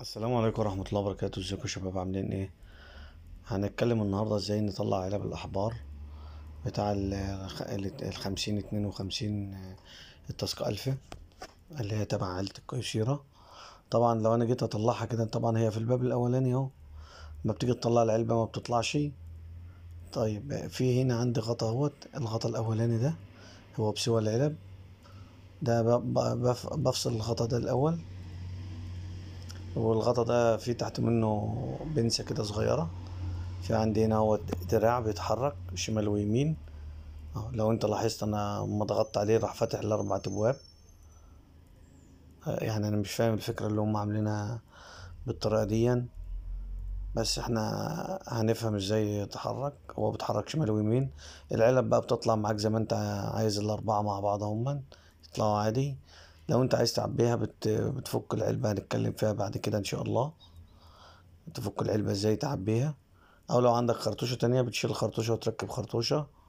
السلام عليكم ورحمة الله وبركاته ازيكم يا شباب عاملين ايه هنتكلم النهاردة ازاي نطلع علب الأحبار بتاع الخمسين اتنين وخمسين آه، التاسك ألف اللي هي تبع عيلة القشيرة طبعا لو أنا جيت أطلعها كده طبعا هي في الباب الأولاني اهو ما بتيجي تطلع العلبة ما بتطلعش طيب في هنا عندي غطا اهوت الغطا الأولاني ده هو بسوى العلب ده بفصل الغطا ده الأول والغطا ده في تحت منه بنسة كده صغيرة في عندي هنا هو دراع بيتحرك شمال ويمين آه، لو انت لاحظت انا ما ضغطت عليه راح فاتح الاربع ابواب آه، يعني انا مش فاهم الفكرة اللي هم عاملينها بالطريقة دي بس احنا هنفهم ازاي يتحرك هو بيتحرك شمال ويمين العلب بقى بتطلع معاك زي ما انت عايز الاربعة مع بعض هما يطلعوا عادي لو انت عايز تعبيها بت... بتفك العلبة هنتكلم فيها بعد كده ان شاء الله تفك العلبة ازاي تعبيها او لو عندك خرطوشة تانية بتشيل الخرطوشة وتركب خرطوشة